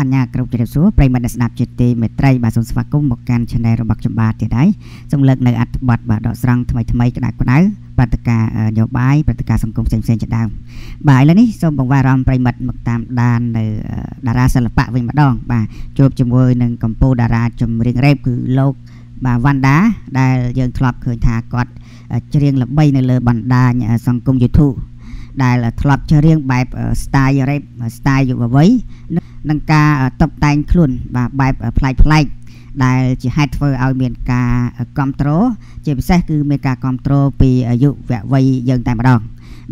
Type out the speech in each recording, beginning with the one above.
អញ្ញាគ្រប់ជ្រាបសួរប្រិមត្តអ្នកស្ដាប់ជាទីមេត្រីបាទសូមស្វាគមន៍មកកាន់ Channel របស់ខ្ញុំបាទទៀតហើយសូមលើកនៅអត្ថបទបាទដកស្រង់ថ្មីថ្មីក្តៅក្តៅព្រឹត្តិការណ៍នយោបាយព្រឹត្តិការណ៍សង្គមផ្សេងផ្សេងជាដើមបាទឥឡូវនេះសូមបង្វែរអារម្មណ៍ប្រិមត្តមកតាមដាននៅតារាសិល្បៈវិញម្ដងបាទជួបជាមួយនឹងកម្ពុជាតារាចម្រៀងរ៉េបគឺលោកបាទវ៉ាន់ដាដែលយើងធ្លាប់ឃើញថាគាត់ច្រៀងល្បីនៅលើបណ្ដាញសង្គម YouTube ដែលធ្លាប់ច្រៀងបែប style rap style យុវវ័យនិងការតុបតែងខ្លួនបាទបែបប្លែកប្លែកដែលជាហេតុធ្វើឲ្យមានការគ្រប់គ្រងជាពិសេសគឺមានការគ្រប់គ្រងពីយុវវ័យយើងតែម្ដង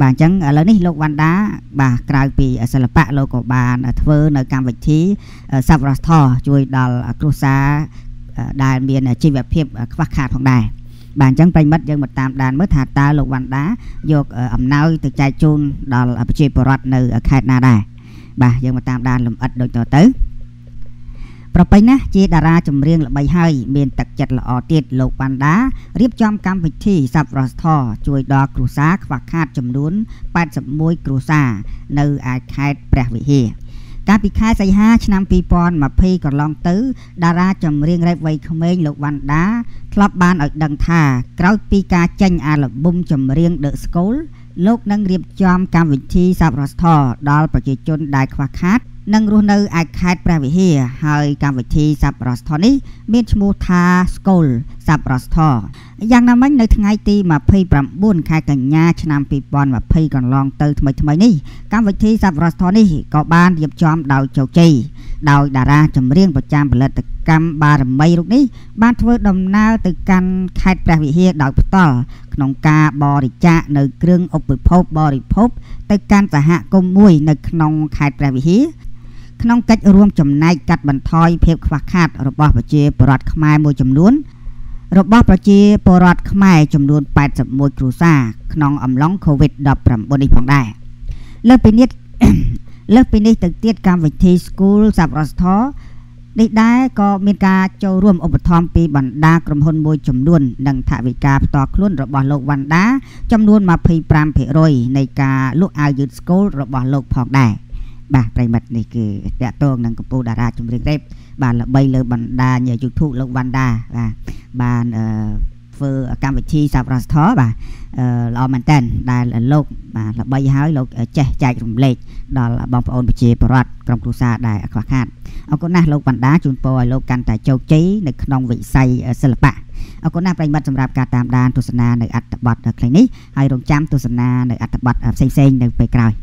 បាទអញ្ចឹងឥឡូវនេះលោកវ៉ាន់ដាបាទក្រៅពីសិល្បៈលោកក៏បានធ្វើ នៅ កម្មវិធីសប្បុរសធម៌ជួយដល់គ្រួសារដែលមានជីវភាព ខ្វះខាតផងដែរបាទអញ្ចឹងប្រិមិត្តយើងមកតាមដានមើលថាតើលោកវណ្ណដា យក អំណោយទៅចែកជូន ដល់ប្រជាពលរដ្ឋនៅខេត្តណាដែរបាទយើងមកតាមដានលំអិតដូចតទៅប្រពៃណាស់ជា តារាចម្រៀងល្បីហើយមានទឹកចិត្តល្អទៀតលោកវណ្ណដារៀបចំកម្មវិធីសប្បុរសធម៌ជួយដល់គ្រួសារខ្វះខាតចំនួន81គ្រួសារនៅឯខេត្តព្រះវិហារកាលពីខែសីហាឆ្នាំ2020កន្លងទៅតារាចម្រៀងរ៉េបវ័យក្មេងលោកវណ្ណដាធ្លាប់បានឲ្យដឹងថាក្រោយពីការចេញអាល់ប៊ុមចម្រៀង The School លោកនឹងរៀបចំកម្មវិធីសាប់រស្ធដល់ប្រជាជន ដែលខ្វះខាតនិងរស់នៅឯខេត្តព្រះវិហារហើយកម្មវិធីសប្បុរសធម៌នេះមានឈ្មោះថាស្គលសប្បុរសធម៌យ៉ាងណាមិញនៅថ្ងៃទី29ខែកញ្ញាឆ្នាំ2020កន្លងទៅថ្មីថ្មីនេះកម្មវិធីសប្បុរសធម៌នេះក៏បានរៀបចំដោយជោគជ័យដោយតារា ចម្រៀងប្រចាំផលិតកម្មបារមីរូបនេះ បានធ្វើដំណើរទៅកាន់ខេត្តព្រះវិហារដោយផ្ទាល់ក្នុងការបរិច្ចាគនៅគ្រឿងឧបភោគបរិភោគទៅកាន់សហគមន៍មួយ នៅក្នុងខេត្តព្រះវិហារក្នុងកិច្ចរួមចំណែកកាត់បន្ថយភាពខ្វះខាត របស់ប្រជាពលរដ្ឋខ្មែរមួយចំនួន របស់ ប្រជាពលរដ្ឋខ្មែរចំនួន81គ្រួសារក្នុងអំឡុង COVID-19 នេះផងដែរលើសពីនេះលើសពីនេះទៅទៀតកម្មវិធី School សប្បុរសធម៌នេះដែរក៏មានការចូលរួមឧបត្ថម្ភពីបណ្ដាក្រុមហ៊ុនមួយចំនួននិងថវិកាផ្ទាល់ខ្លួន របស់លោកវណ្ដា ចំនួន25%នៃការលក់អាវយឺតស្គូលរបស់លោកផងដែរ។បាទប្រិមិត្តនេះគឺតាក់ទងនឹងកម្ពុជាតារាចម្រៀងរ៉េប បាទល្បីលើបណ្ដាញ YouTube លោកវ៉ាន់ដាបាទបានអឺធ្វើកម្មវិធីសាប្រសធបាទល្អមែនតើដែលលោកបាទល្បីហើយលោកចេះចែករំលែកដល់បងប្អូនប្រជាពលរដ្ឋក្រុមគ្រួសារដែលខ្វះខាតអរគុណណាស់លោកបណ្ដាជូនពរឲ្យលោកកាន់តែជោគជ័យនៅក្នុងវិស័យសិល្បៈអរគុណណាស់ប្រិមត្តសម្រាប់ការតាមដានទស្សនានៅអត្ថបទខ្លីនេះហើយរងចាំទស្សនានៅអត្ថបទផ្សេងៗនៅពេលក្រោយ